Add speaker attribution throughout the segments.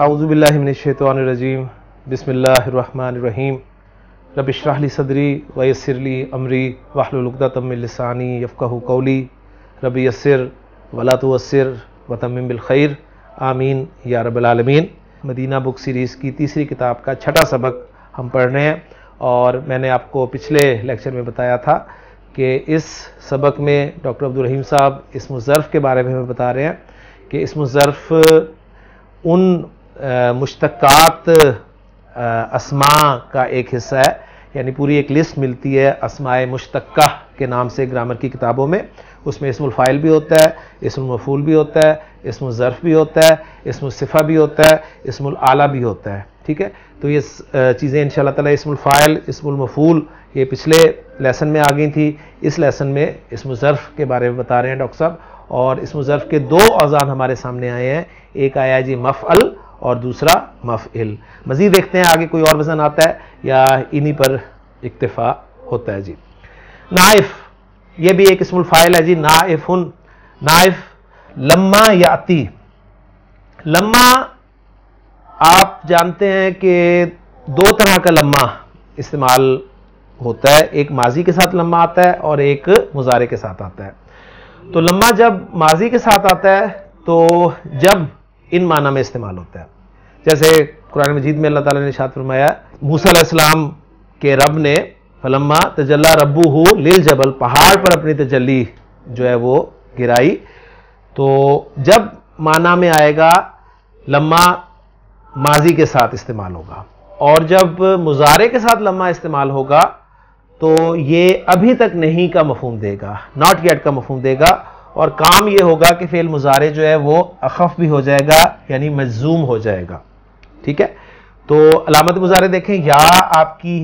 Speaker 1: आउज़बिल्लिनशैतरजीम बसमीम रबिशराहली सदरी वयसरली अमरी वाहलुलगदातमिलसानी यफ़क़ कौली रबी यसर वलातुअसर वतम बिलखैर आमीन या रबालमीन मदीना बुक सीरीज़ की तीसरी किताब का छठा सबक हम पढ़ रहे हैं और मैंने आपको पिछले लेक्चर में बताया था कि इस सबक में डॉक्टर अब्दुलरहीम साहब इसम ज़र्फ़ के बारे में हमें बता रहे हैं कि इसम ज़र्फ़ उन मुश्तक़ात असमा का एक हिस्सा है यानी पूरी एक लिस्ट मिलती है असमाय मुश्तक़ा के नाम से ग्रामर की किताबों में उसमें इसमुल फ़ाइल भी होता है इसमुल मफूल भी होता है इसमुल ज़र्फ़ भी होता है इसमुल सिफ़ा भी होता है इसमुल आला भी होता है ठीक है तो ये चीज़ें इन शाला तला इसमुल फ़ाइल मफूल ये पिछले लेसन में आ गई थी इस लेसन में इसमुल ज़र्फ़ के बारे में बता रहे हैं डॉक्टर साहब और इसमुल ज़र्फ़ के दो औजान हमारे सामने आए हैं एक आया जी मफ़ और दूसरा मफ इल मज़ीद देखते हैं आगे कोई और वजन आता है या इन्हीं पर इक्तफा होता है जी नाइफ ये भी एक फाइल है जी नाइफ उन नाइफ लम्मा या अति लम्मा आप जानते हैं कि दो तरह का लम्मा इस्तेमाल होता है एक माजी के साथ लम्मा आता है और एक मुजारे के साथ आता है तो लम्मा जब माजी के साथ आता है तो जब इन माना में इस्तेमाल होता है जैसे कुरान मजीद में अल्लाह ताला ने शात फरमाया मूसलाम के रब ने फलम्मा तजल्ला रबू हो लिल जबल पहाड़ पर अपनी तजली जो है वो गिराई तो जब माना में आएगा लम्मा माजी के साथ इस्तेमाल होगा और जब मुजारे के साथ लम्मा इस्तेमाल होगा तो ये अभी तक नहीं का मफहम देगा नॉट येट का मफहम देगा और काम ये होगा कि फेल मुजारे जो है वो अखफ भी हो जाएगा यानी मजूम हो जाएगा ठीक है तो अलामत मुजारे देखें या आपकी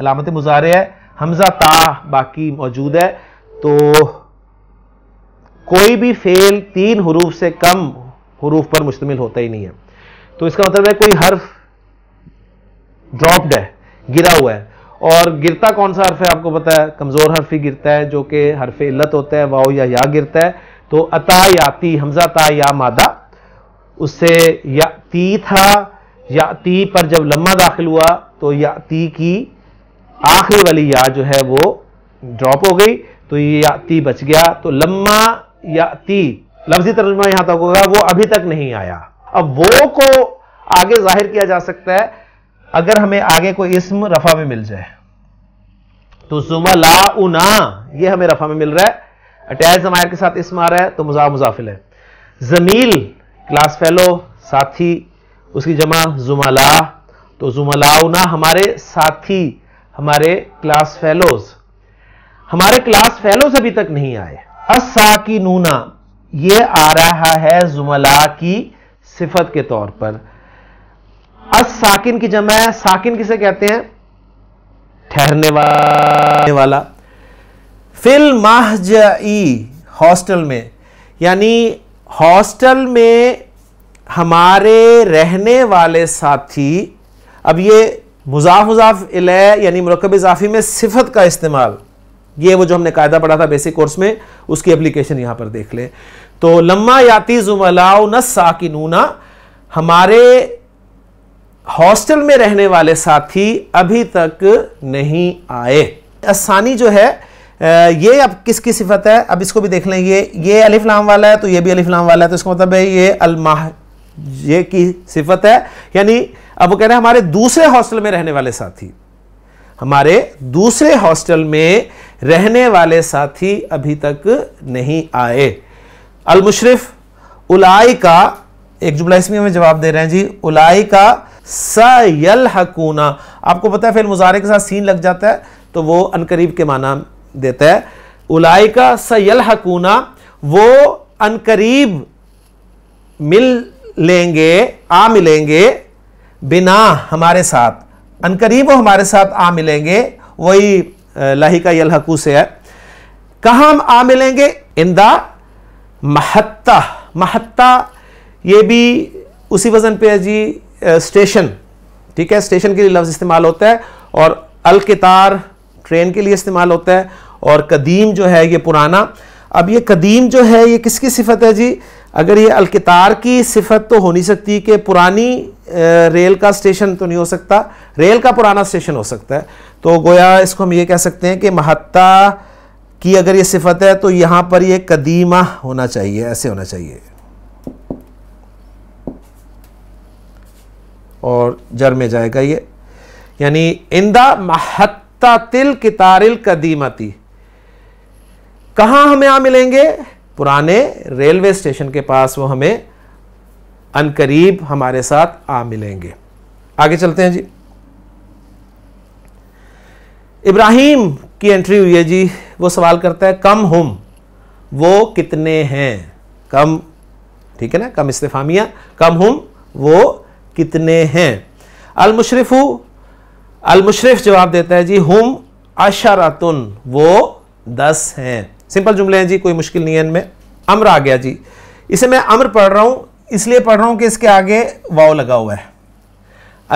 Speaker 1: अलामत मुजारे है हमजा ता बाकी मौजूद है तो कोई भी फेल तीन हरूफ से कम हरूफ पर मुश्तमिल होता ही नहीं है तो इसका मतलब है कोई हर्फ ड्रॉप्ड है गिरा हुआ है और गिरता कौन सा हर्फ है आपको पता है कमजोर हर्फ ही गिरता है जो कि हर्फ इल्लत होता है वाओ या या गिरता है तो अता याती हमजा ता या मादा उससे या ती था ती पर जब लम्मा दाखिल हुआ तो ती की आखिरी वाली या जो है वो ड्रॉप हो गई तो ये ती बच गया तो लम्मा ती लफ्जी तर्जमा यहां तक होगा वो अभी तक नहीं आया अब वो को आगे जाहिर किया जा सकता है अगर हमें आगे कोई इसम रफा में मिल जाए तो सुमा ला उना ये हमें रफा में मिल रहा है अटैच जमायर के साथ इसम आ रहा है तो मुजा मुजाफिल है जमील क्लास फेलो साथी उसकी जमा जुमला तो जुमलाउना हमारे साथी हमारे क्लास फेलोज हमारे क्लास फेलोज अभी तक नहीं आए असा की नूना ये आ रहा है जुमला की सिफत के तौर पर अस साकिन की जमा है साकिन किसे कहते हैं ठहरने वाला फिल माहजई हॉस्टल में यानी हॉस्टल में हमारे रहने वाले साथी अब ये मुजाफ मुजाफ इले यानी मरकब इजाफी में सिफत का इस्तेमाल ये वो जो हमने कायदा पढ़ा था बेसिक कोर्स में उसकी एप्लीकेशन यहाँ पर देख लें तो लम्मा याति जुमलाउ न साकिनूना हमारे हॉस्टल में रहने वाले साथी अभी तक नहीं आए आसानी जो है ये अब किसकी सिफत है अब इसको भी देख लें ये ये अलिफ लाम वाला है तो ये भी अलिफ लाम वाला है तो इसका मतलब है ये अलमाह ये की सिफत है यानी अब वो कह रहे हैं हमारे दूसरे हॉस्टल में रहने वाले साथी हमारे दूसरे हॉस्टल में रहने वाले साथी अभी तक नहीं आए अल अलमुशरफ उलाई का एक जुमला इसमें हमें जवाब दे रहे हैं जी उलाई का सयल हकूना आपको पता है फिर मुजारे के साथ सीन लग जाता है तो वो अनकरीब के माना देता है उलाई का सयल हकूना वो अनकरीब मिल लेंगे आ मिलेंगे बिना हमारे साथ अनकरीब वो हमारे साथ आ मिलेंगे वही लाही का यलहकू से है कहाँ हम आ मिलेंगे इन द महत्ता महत्ता ये भी उसी वजन पे है जी स्टेशन ठीक है स्टेशन के लिए लफ्ज़ इस्तेमाल होता है और अलकितार ट्रेन के लिए इस्तेमाल होता है और कदीम जो है ये पुराना अब ये कदीम जो है ये किसकी सिफत है जी अगर ये अलकतार की सिफत तो हो नहीं सकती कि पुरानी रेल का स्टेशन तो नहीं हो सकता रेल का पुराना स्टेशन हो सकता है तो गोया इसको हम ये कह सकते हैं कि महत्ता की अगर ये सिफत है तो यहाँ पर ये कदीमा होना चाहिए ऐसे होना चाहिए और जर में जाएगा ये यानी इंदा महत्ता तिल कितारिल कदीमती कहाँ हमें यहाँ मिलेंगे पुराने रेलवे स्टेशन के पास वो हमें अनकरीब हमारे साथ आ मिलेंगे आगे चलते हैं जी इब्राहिम की एंट्री हुई है जी वो सवाल करता है कम हम वो कितने हैं कम ठीक है ना कम इस्तेफामिया कम हम वो कितने हैं अल अलमुशरफ जवाब देता है जी हम अशरतुन वो दस हैं सिंपल जुमले हैं जी कोई मुश्किल नहीं है इनमें अम्र आ गया जी इसे मैं अम्र पढ़ रहा हूँ इसलिए पढ़ रहा हूँ कि इसके आगे वाव लगा हुआ है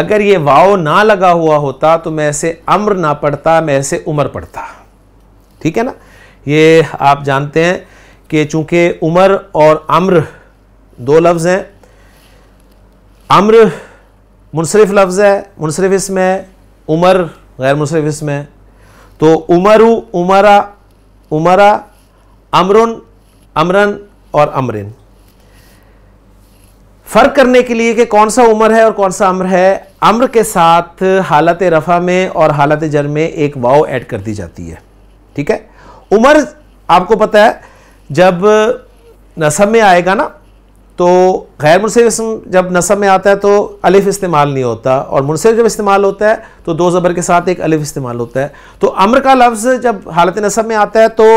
Speaker 1: अगर ये वाव ना लगा हुआ होता तो मैं इसे अम्र ना पढ़ता मैं इसे उमर पढ़ता ठीक है ना ये आप जानते हैं कि चूंकि उमर और अम्र दो लफ्ज़ हैं अम्र मुनसरफ लफ्ज़ है मुनसरफ इसमें है उमर गैर मुनसरफ इसमें है तो उमर उमरा उमरा अमरुन अमरन और अमरिन फ़र्क करने के लिए कि कौन सा उम्र है और कौन सा अम्र है अम्र के साथ हालत रफ़ा में और हालत जर में एक वाव ऐड कर दी जाती है ठीक है उमर आपको पता है जब नसब में आएगा ना तो गैर मुनसिब इसम जब नसब में आता है तो अलिफ इस्तेमाल नहीं होता और मुनसिब जब इस्तेमाल होता है तो दो ज़बर के साथ एक अलिफ इस्तेमाल होता है तो अम्र का लफ्ज़ जब हालत नसब में आता है तो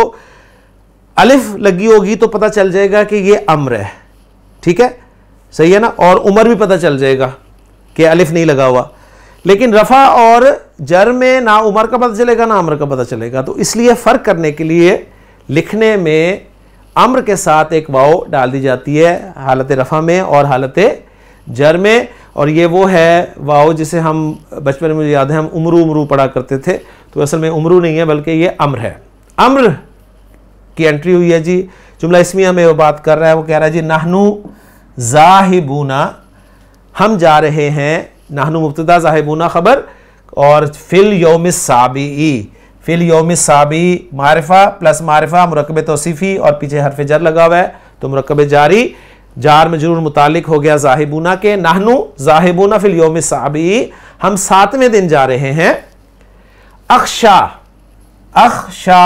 Speaker 1: अलिफ लगी होगी तो पता चल जाएगा कि ये अम्र है ठीक है सही है ना और उम्र भी पता चल जाएगा कि अलिफ नहीं लगा हुआ लेकिन रफ़ा और जर में ना उम्र का पता चलेगा ना अमर का पता चलेगा तो इसलिए फ़र्क करने के लिए लिखने में अम्र के साथ एक वाओ डाल दी जाती है हालत रफ़ा में और हालत जर में और ये वो है वाओ जिसे हम बचपन में मुझे याद है हम उमरू उमरू पढ़ा करते थे तो असल में उमरू नहीं है बल्कि ये अम्र है अम्र की एंट्री हुई है जी जुमला इसमिया में वो बात कर रहा है वो कह रहा है जी नाहनू जाहिबूना हम जा रहे हैं नाहनू मुबतदा जाहिबूना खबर और फिल योम साबी फिल योम साबी मारफा प्लस मारफा मरकब तोसीफ़ी और पीछे हरफ जर लगा हुआ है तो मरकब जारी जार में जरूर मुतालिक हो गया जाहिबूना के नाहनू जाहिबूना फिल योम साबी हम सातवें दिन जा रहे हैं अखशा अखशा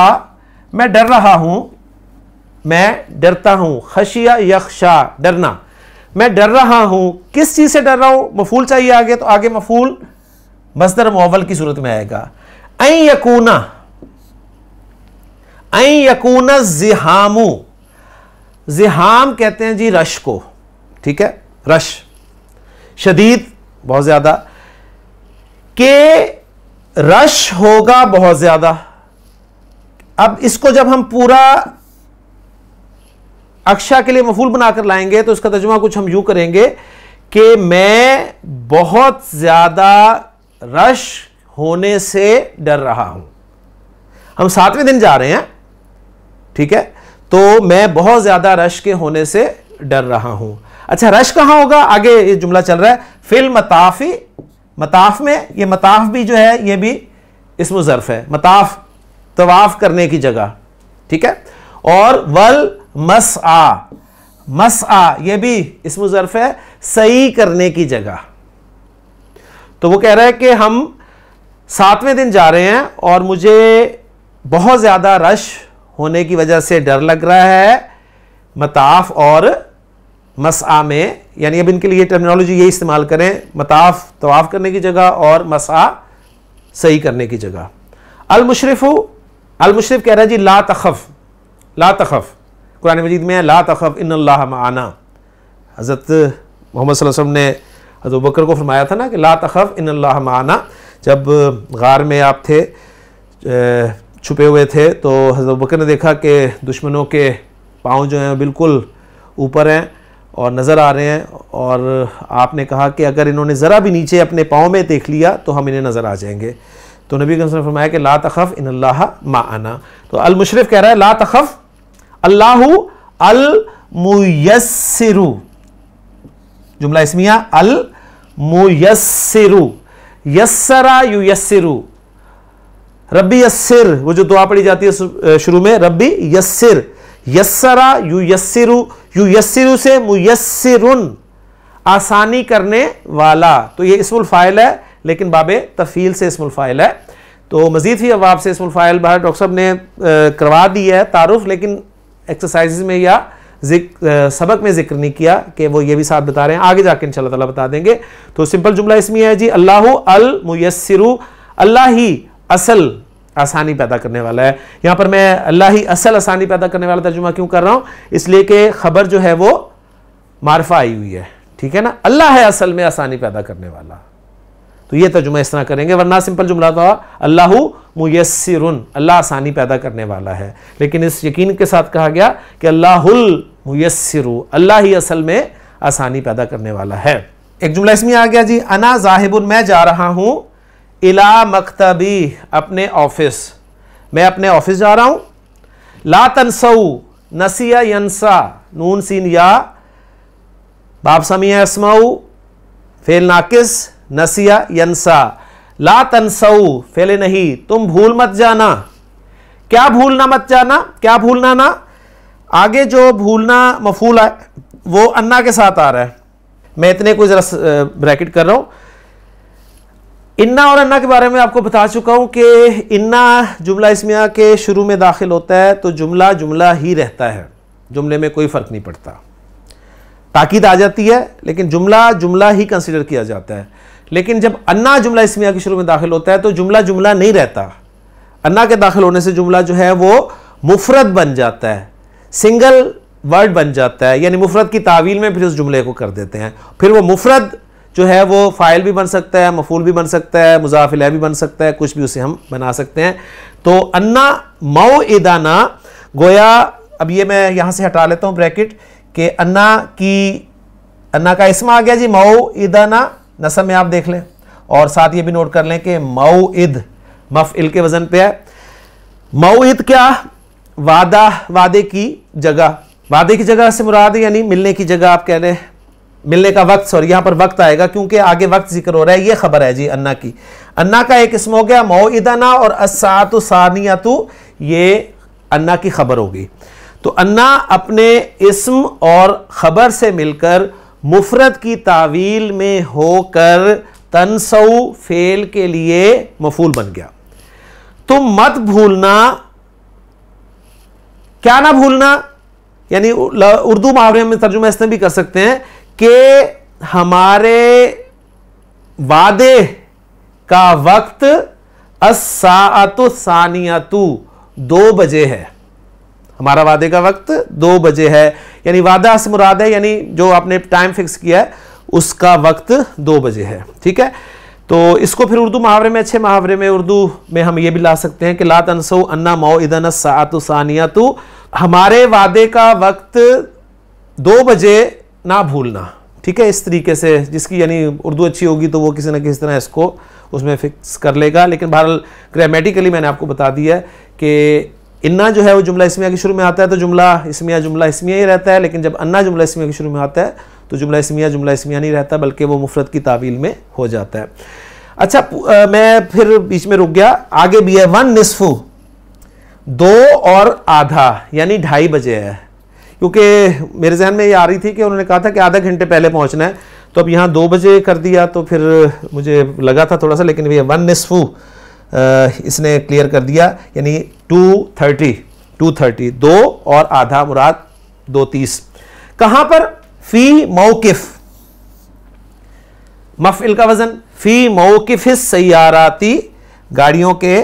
Speaker 1: मैं डर रहा हूँ मैं डरता हूँ खशिया यखशा डरना मैं डर रहा हूँ किस चीज़ से डर रहा हूँ मफूल चाहिए आगे तो आगे मफूल मजदर मोवल की सूरत में आएगा अकूना यकूना यकून जिहामू जिहाम कहते हैं जी रश को ठीक है रश शदीद बहुत ज़्यादा के रश होगा बहुत ज़्यादा अब इसको जब हम पूरा अक्षा के लिए मफूल बनाकर लाएंगे तो इसका तर्जुमा कुछ हम यू करेंगे कि मैं बहुत ज़्यादा रश होने से डर रहा हूं हम सातवें दिन जा रहे हैं ठीक है तो मैं बहुत ज़्यादा रश के होने से डर रहा हूं अच्छा रश कहां होगा आगे ये जुमला चल रहा है फिल मताफ़ी मताफ में ये मताफ भी जो है ये भी इसम जरफ है मताफ तवाफ करने की जगह ठीक है और वल मस आ मस आ ये भी इसम जरफ है सही करने की जगह तो वो कह रहा है कि हम सातवें दिन जा रहे हैं और मुझे बहुत ज़्यादा रश होने की वजह से डर लग रहा है मताफ और मसआ में यानी अब इनके लिए टर्मिनोलॉजी ये इस्तेमाल करें मताफ तवाफ़ करने की जगह और मसआ सही करने की जगह अलमुशरफ़ अलमुशरफ़ कह रहा है जी ला तखफ़ ला तखफ़ कुरान मजीद में ला तखफ़ इन आना हज़रत मोहम्मद वसम ने हजरत बकर को फरमाया था ना कि ला तखफ़ इन आना जब गार में आप थे छुपे हुए थे तो हज़रत बकर ने देखा कि दुश्मनों के पाँव जो हैं बिल्कुल ऊपर हैं और नज़र आ रहे हैं और आपने कहा कि अगर इन्होंने ज़रा भी नीचे अपने पाँव में देख लिया तो हम इन्हें नज़र आ जाएंगे तो नबी कसम फरमाया कि ला तखफ़ इन अल्लाह आना तो अलमुशरफ कह रहा है ला तखफ़ अल्लाह अलमुयसरु जुमला इसमिया अल मुयसरु यसरा यु रब्बी यस्सिर वो जो दुआ पढ़ी जाती है शुरू में रब्बी यस्सिर यस्सरा यू यस्सिरु यू यस्सिरु से मुयस्सिरुन आसानी करने वाला तो ये इसमुल फ़ाइल है लेकिन बाबे तफ़ील से इसमुल फ़ाइल है तो मज़ीद ही अवाब से इसमुल फ़ाइल बाहर डॉक्टर साहब ने करवा दी है तारुफ लेकिन एक्सरसाइज में या सबक में जिक्र नहीं किया कि वो ये भी साथ बता रहे हैं आगे जाके इन ताला बता देंगे तो सिंपल जुमला इसमें है जी अल्लाह अल मुयसरू अल्लाह ही असल आसानी पैदा करने वाला है यहां पर मैं अल्लाह ही असल आसानी पैदा करने वाला तर्जुमा क्यों कर रहा हूं इसलिए कि खबर जो है वो मारफा आई हुई है ठीक है ना अल्लाह है असल में आसानी पैदा करने वाला तो ये तर्जुमा इस तरह करेंगे वरना सिंपल जुमला था अल्लाह मुयसर अल्लाह आसानी पैदा करने वाला है लेकिन इस यकीन के साथ कहा गया कि अल्लाहुल मुयसर अल्लाह ही असल में आसानी पैदा करने वाला है एक जुमला इसमें आ गया जी अना जाहिबुन मैं जा रहा हूं इला मकतबी अपने ऑफिस मैं अपने ऑफिस जा रहा हूँ ला तनसऊ नसिया यंसा नून सीन या बाप समिया असमाऊ फेल नाकिस नसिया यंसा ला तनसऊ फेले नहीं तुम भूल मत जाना क्या भूलना मत जाना क्या भूलना ना आगे जो भूलना मफूल है वो अन्ना के साथ आ रहा है मैं इतने कुछ ब्रैकेट कर रहा हूँ इन्ना और अन्ना के बारे में आपको बता चुका हूँ कि इन्ना जुमला इसमिया के शुरू में दाखिल होता है तो जुमला जुमला ही रहता है जुमले में कोई फ़र्क नहीं पड़ता ताकीद आ जाती है लेकिन जुमला जुमला ही कंसिडर किया जाता है लेकिन जब अन्ना जुमला इसमिया के शुरू में दाखिल होता है तो जुमला जुमला नहीं रहता अन्ना के दाखिल होने से जुमला जो है वो मुफरत बन जाता है सिंगल वर्ड बन जाता है यानी मुफरत की तावील में फिर उस जुमले को कर देते हैं फिर वो मुफरत जो है वो फ़ाइल भी बन सकता है मफूल भी बन सकता है मुजाफिल भी बन सकता है कुछ भी उसे हम बना सकते हैं तो अन्ना मऊ इदाना गोया अब ये मैं यहाँ से हटा लेता हूँ ब्रैकेट कि अन्ना की अन्ना का इसम आ गया जी मऊ ईदाना नसम में आप देख लें और साथ ये भी नोट कर लें कि मऊ ईद मफ इल के वज़न पे है मऊ ईद क्या वादा वादे की जगह वादे की जगह से मुराद यानी मिलने की जगह आप कह रहे हैं मिलने का वक्त सॉरी यहाँ पर वक्त आएगा क्योंकि आगे वक्त जिक्र हो रहा है ये खबर है जी अन्ना की अन्ना का एक इसम हो गया मोदना और असातु सानियातु ये अन्ना की खबर होगी तो अन्ना अपने इसम और ख़बर से मिलकर मुफरत की तावील में होकर तनसऊ फेल के लिए मफूल बन गया तो मत भूलना क्या ना भूलना यानी उर्दू मुहावरे में तर्जुमा इसने भी कर सकते हैं कि हमारे वादे का वक्त असातु सानियातु दो बजे है हमारा वादे का वक्त दो बजे है यानी वादा से मुराद है यानी जो आपने टाइम फिक्स किया है उसका वक्त दो बजे है ठीक है तो इसको फिर उर्दू मुहावरे में अच्छे मुहावरे में उर्दू में हम ये भी ला सकते हैं कि लात अनसो अन्ना मो इधन सातु सानिया तू हमारे वादे का वक्त दो बजे ना भूलना ठीक है इस तरीके से जिसकी यानी उर्दू अच्छी होगी तो वो किसी ना किसी तरह इसको उसमें फिक्स कर लेगा लेकिन बहरहाल ग्रामेटिकली मैंने आपको बता दिया है कि इन्ना जो है वो जुमला इसमिया के शुरू में आता है तो जुमला इसमिया जुमला इसमिया ही रहता है लेकिन जब अन्ना जुमला इसमिया के शुरू में आता है तो जुमला इसमिया जुमला इसमिया नहीं रहता बल्कि वो मुफरत की तावील में हो जाता है अच्छा मैं फिर बीच में रुक गया आगे भी है वन निसफू दो और आधा यानी ढाई बजे है क्योंकि मेरे जहन में ये आ रही थी कि उन्होंने कहा था कि आधा घंटे पहले पहुँचना है तो अब यहाँ दो बजे कर दिया तो फिर मुझे लगा था थोड़ा सा लेकिन भैया वन निसफू इसने क्लियर कर दिया यानी टू थर्टी टू थर्टी दो और आधा मुराद दो तीस कहाँ पर फ़ी मौकफ़ मफ़िल का वज़न फ़ी मौकफ़ सयाराती गाड़ियों के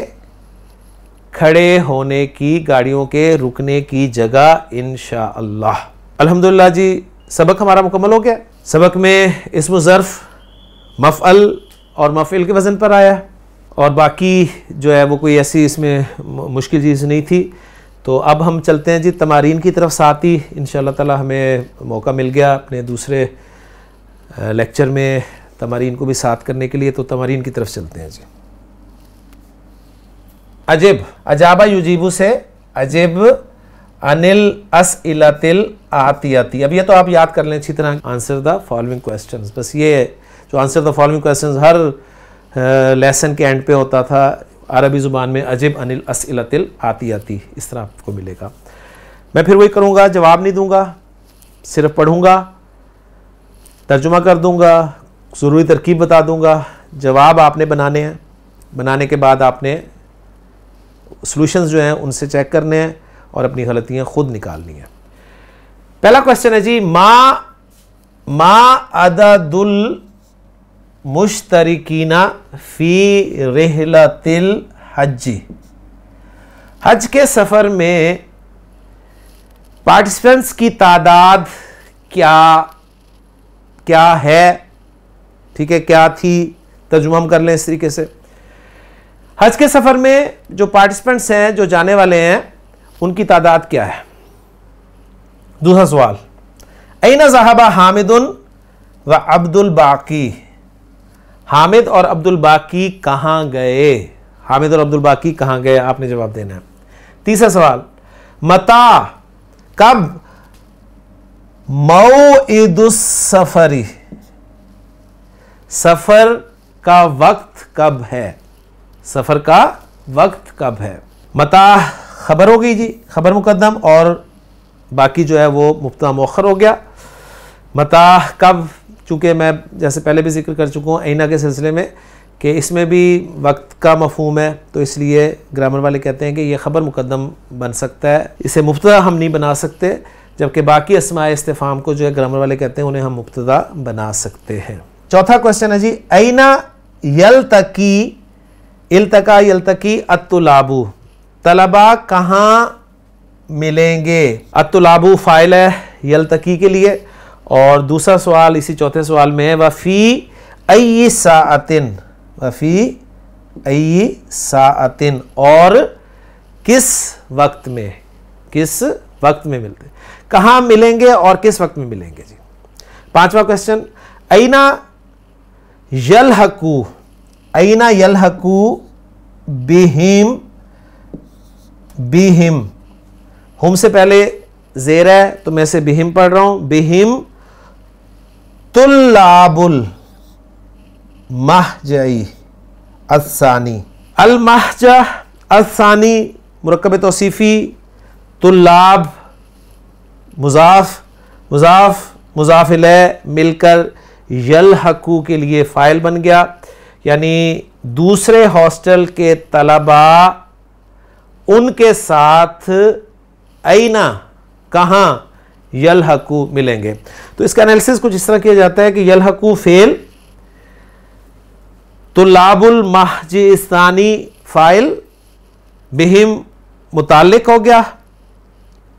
Speaker 1: खड़े होने की गाड़ियों के रुकने की जगह इन अलहमदुल्ला जी सबक हमारा मुकम्मल हो गया सबक में इसम ज़र्फ़ मफअल और मफ़िल के वज़न पर आया और बाकी जो है वो कोई ऐसी इसमें मुश्किल चीज़ नहीं थी तो अब हम चलते हैं जी तमारीन की तरफ साथ ही इन ताला हमें मौका मिल गया अपने दूसरे लेक्चर में तमारीन को भी साथ करने के लिए तो तमारीन की तरफ चलते हैं जी अजब अजाबा युजीबू से अजब अनिल अस इलातिल आतियाती अब ये तो आप याद कर लें अच्छी तरह आंसर द फॉलोइंग क्वेश्चन बस ये जो आंसर द फॉलोइंग क्वेश्चन हर लेसन के एंड पे होता था अरबी ज़ुबान में अजब अनिल अस इलातिल आतियाती इस तरह आपको मिलेगा मैं फिर वही करूँगा जवाब नहीं दूँगा सिर्फ पढ़ूँगा तर्जुमा कर दूँगा ज़रूरी तरकीब बता दूँगा जवाब आपने बनाने हैं बनाने के बाद आपने सॉल्यूशंस जो हैं उनसे चेक करने हैं और अपनी गलतियाँ खुद निकालनी है पहला क्वेश्चन है जी मा मा अदुल मुश्तरकिना फ़ी तिल हज हज के सफ़र में पार्टिसिपेंट्स की तादाद क्या क्या है ठीक है क्या थी तर्जुमा हम कर लें इस तरीके से हज के सफ़र में जो पार्टिसिपेंट्स हैं जो जाने वाले हैं उनकी तादाद क्या है दूसरा सवाल ऐना जहाबा हामिदुल व अब्दुल बाकी हामिद और अब्दुल बाकी कहाँ गए हामिद और अब्दुल बाकी कहाँ गए आपने जवाब देना है तीसरा सवाल मता कब ईद सफरी सफ़र का वक्त कब है सफ़र का वक्त कब है मता खबर होगी जी खबर मुकदम और बाकी जो है वो मुफ्ता मौखर हो गया मता कब चूँकि मैं जैसे पहले भी जिक्र कर चुका हूँ आइना के सिलसिले में कि इसमें भी वक्त का मफहम है तो इसलिए ग्रामर वाले कहते हैं कि यह खबर मुकदम बन सकता है इसे मुफ्त हम नहीं बना सकते जबकि बाकी असमाय इस्तेफ़ाम को जो है ग्रामर वाले कहते हैं उन्हें हम मुफ्त बना सकते हैं चौथा क्वेश्चन है जी ऐना यल तक की इल्तका इल्तकी अतुलाबू तलबा कहाँ मिलेंगे अतुलाबू फ़ाइल है यल्तकी के लिए और दूसरा सवाल इसी चौथे सवाल में है वफ़ी अई सातिन वफ़ी अई सातिन और किस वक्त में किस वक्त में मिलते कहाँ मिलेंगे और किस वक्त में मिलेंगे जी पांचवा क्वेश्चन अना यल हकू अना यलहकू बिहिम बिहिम हम से पहले जेर है तो मैं से बिहिम पढ़ रहा हूं बिहिम तुल्लाबुल महजई असानी अलमहजा असानी मरकब तोसीफ़ी तुल्लाब मुजाफ मुजाफ मुजाफिल मिलकर यलहकू के लिए फ़ाइल बन गया यानी दूसरे हॉस्टल के तलबा उनके साथ ऐना कहाँ यलहकू मिलेंगे तो इसका एनालिसिस कुछ इस तरह किया जाता है कि यलहकू फेल तो लाबुल महजिस्तानी फाइल बिहिम मुतक हो गया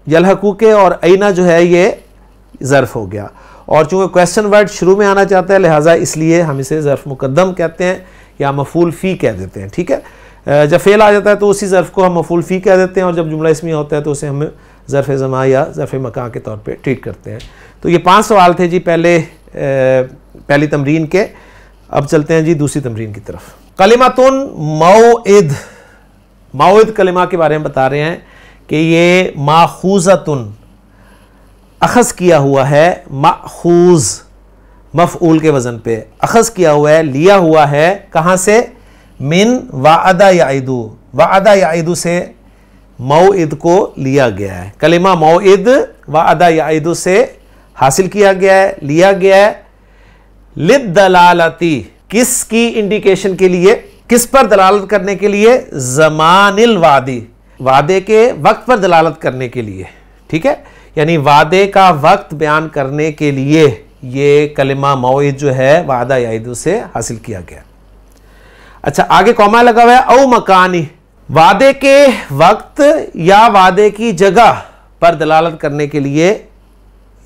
Speaker 1: यलहकू के और ऐना जो है ये ज़र्फ हो गया और चूँकि क्वेश्चन वर्ड शुरू में आना चाहता है लिहाजा इसलिए हम इसे ज़र्फ़ मुकदम कहते हैं या मफूल फ़ी कह देते हैं ठीक है जब फेल आ जाता है तो उसी ज़र्फ़ को हम मफूल फ़ी कह देते हैं और जब जुमला इसमें होता है तो उसे हम ज़रफ़ ज़मा या ज़रफ़ मकान के तौर पर ट्रीट करते हैं तो ये पाँच सवाल थे जी पहले पहली तमरीन के अब चलते हैं जी दूसरी तमरीन की तरफ कलिमा तुन माओद माओद कलिमा के बारे में बता रहे हैं कि ये तुन अखज़ किया हुआ है माखूज़ मफ़ूल के वज़न पे अखज़ किया हुआ है लिया हुआ है कहाँ से मिन वादा यादू वादा यादू से मऊद को लिया गया है कलिमा मऊद वादा यादू से हासिल किया गया है लिया गया है लिद दलालती किसकी इंडिकेशन के लिए किस पर दलालत करने के लिए जमानिल वादी वादे के वक्त पर दलालत करने के लिए ठीक है यानी वादे का वक्त बयान करने के लिए ये कलिमा मोई जो है वादा यादू से हासिल किया गया अच्छा आगे कौमा लगा हुआ है औ मकानी वादे के वक्त या वादे की जगह पर दलालत करने के लिए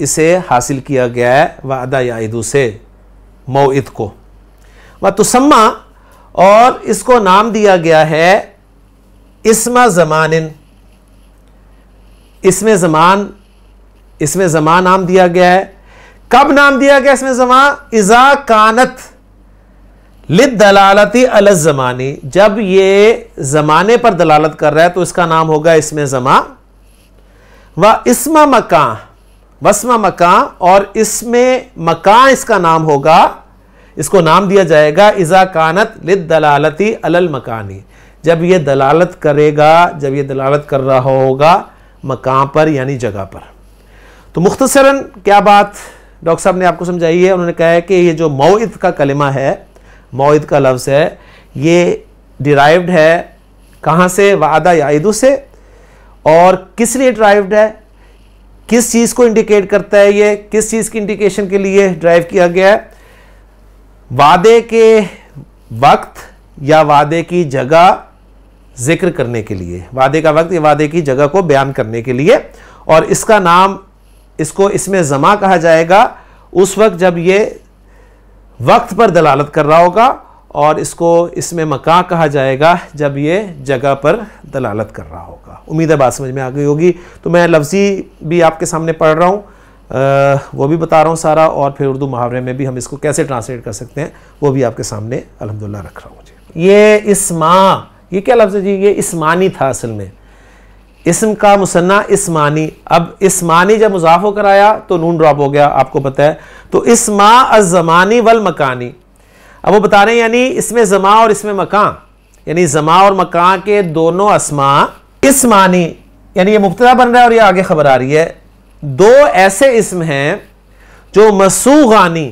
Speaker 1: इसे हासिल किया गया है वादा यादू से मौद को व तुसम्मा और इसको नाम दिया गया है इसमा ज़मानिन इसमें ज़मान इसमें जमा नाम दिया गया है कब नाम दिया गया इसमें जमा इजा कानत लिद दलालती अल जमानी जब ये जमाने पर दलालत कर रहा है तो इसका नाम होगा इसमें जमा व इसमा मका वस्मा मका और इसमें मका इसका नाम होगा इसको नाम दिया जाएगा इजा कानत लिद दलालती अलल मकानी जब ये दलालत करेगा जब ये दलालत कर रहा होगा मकान पर यानी जगह पर तो मुख्तसरा क्या बात डॉक्टर साहब ने आपको समझाई है उन्होंने कहा है कि ये जो मौद का कलमा है मौद का लफ्ज़ है ये डिराइव्ड है कहाँ से वादा यादू से और किस लिए ड्राइव्ड है किस चीज़ को इंडिकेट करता है ये किस चीज़ की इंडिकेशन के लिए ड्राइव किया गया है वादे के वक्त या वादे की जगह जिक्र करने के लिए वादे का वक्त या वादे की जगह को बयान करने के लिए और इसका नाम इसको इसमें जमा कहा जाएगा उस वक्त जब ये वक्त पर दलालत कर रहा होगा और इसको इसमें मका कहा जाएगा जब ये जगह पर दलालत कर रहा होगा उम्मीद है बात समझ में आ गई होगी तो मैं लफ्ज़ी भी आपके सामने पढ़ रहा हूँ वो भी बता रहा हूँ सारा और फिर उर्दू मुहावरे में भी हम इसको कैसे ट्रांसलेट कर सकते हैं वो भी आपके सामने अलहमदिल्ला रख रहा हूँ जी ये इसमा ये क्या लफ्ज़ है जी ये इसमानी था असल में इसम का मुसन्ना इसमानी अब इसमानी जब मुजाफ होकर आया तो नून ड्रॉप हो गया आपको पता है तो इसमा अजमानी वल मकानी अब वो बता रहे हैं यानी इसमें जमा और इसमें मकान यानी जमा और मकान के दोनों असमा इसमानी यानी ये मुफ्तदा बन रहा है और ये आगे खबर आ रही है दो ऐसे इसम हैं जो मसूगानी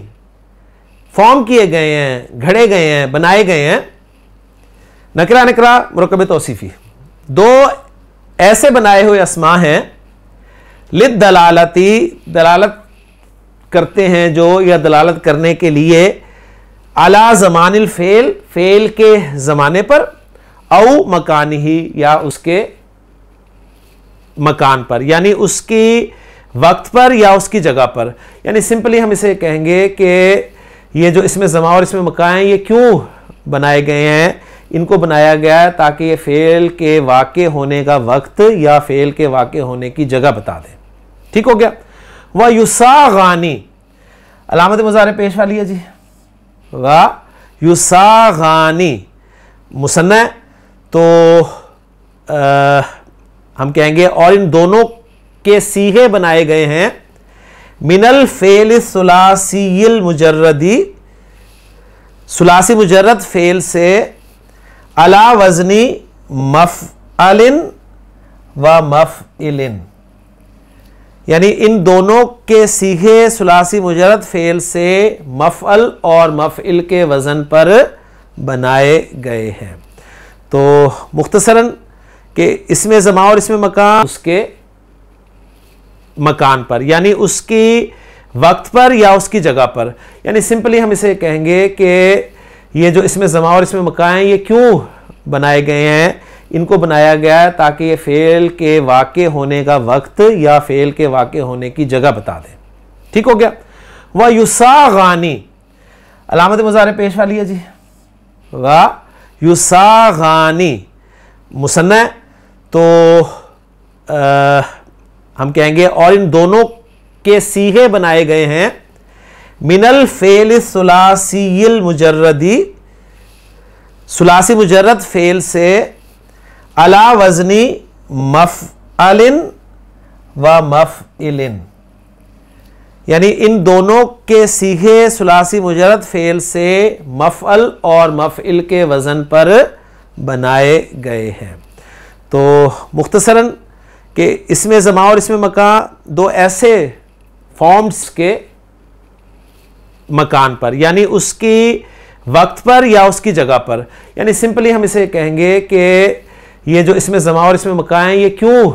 Speaker 1: फॉर्म किए गए हैं घड़े गए हैं बनाए गए हैं नकरा नकरा मरकब तोसीफ़ी दो ऐसे बनाए हुए असमा हैं लिद दलालती दलालत करते हैं जो या दलालत करने के लिए अला जमान फ़ेल फ़ेल के ज़माने पर औ मकान ही या उसके मकान पर यानी उसकी वक्त पर या उसकी जगह पर यानी सिंपली हम इसे कहेंगे कि ये जो इसमें जमा और इसमें मकान हैं ये क्यों बनाए गए हैं इनको बनाया गया है ताकि ये फेल के वाक़ होने का वक्त या फेल के वाक़ होने की जगह बता दें ठीक हो गया व युसा गानी अलामत मज़ार पेश वाली है जी व युसा गानी मुसन तो आ, हम कहेंगे और इन दोनों के सीहे बनाए गए हैं मिनल फेल सलासी मुजर्रदी सुलासी मुजर्रद फेल से अला वजनी मफ अलिन व मफ इलिन यानी इन दोनों के सीधे सुलासी मुजरत फेल से मफअल और मफ़ल के वज़न पर बनाए गए हैं तो मुख्तसरन कि इसमें जमा और इसमें मकान उसके मकान पर यानी उसकी वक्त पर या उसकी जगह पर यानी सिंपली हम इसे कहेंगे कि ये जो इसमें जमा और इसमें मका है ये क्यों बनाए गए हैं इनको बनाया गया है ताकि ये फ़ेल के वाक़ होने का वक्त या फ़ेल के वाक़ होने की जगह बता दें ठीक हो गया वह युसा गानी अलामत मज़ार पेश वाली है जी वाह युसा गानी मुसन तो आ, हम कहेंगे और इन दोनों के सीहे बनाए गए हैं मिनल फेल सुलासील मुजर्रदी सुलासी मुजरद फेल से अला वजनी मफ अलिन व मफ इलिन यानी इन दोनों के सीधे सुलासी मुजरद फेल से मफअल और मफअल के वज़न पर बनाए गए हैं तो मुख्तसरा कि इसमें जमा और इसमें मका दो ऐसे फॉर्म्स के मकान पर यानी उसकी वक्त पर या उसकी जगह पर यानी सिंपली हम इसे कहेंगे कि ये जो इसमें जमा और इसमें मकान हैं ये क्यों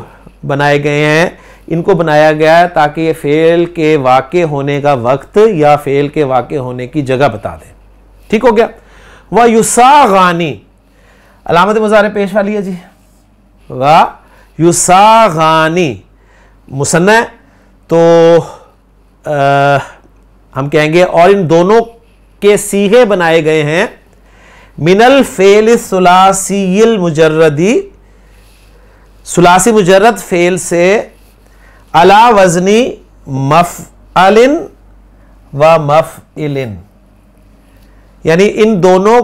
Speaker 1: बनाए गए हैं इनको बनाया गया है ताकि ये फ़ेल के वाक़ होने का वक्त या फ़ेल के वाक़ होने की जगह बता दें ठीक हो गया वह युसा गानी अलामत मुजाहरे पेश वाली है जी वाह युसा गानी मुसन्ना तो आ, हम कहेंगे और इन दोनों के सीहे बनाए गए हैं मिनल फेल सुलासील मुजर्रदी सुलासी मुजर्रद फेल से अला वजनी मफ अलिन व मफ इलिन यानी इन दोनों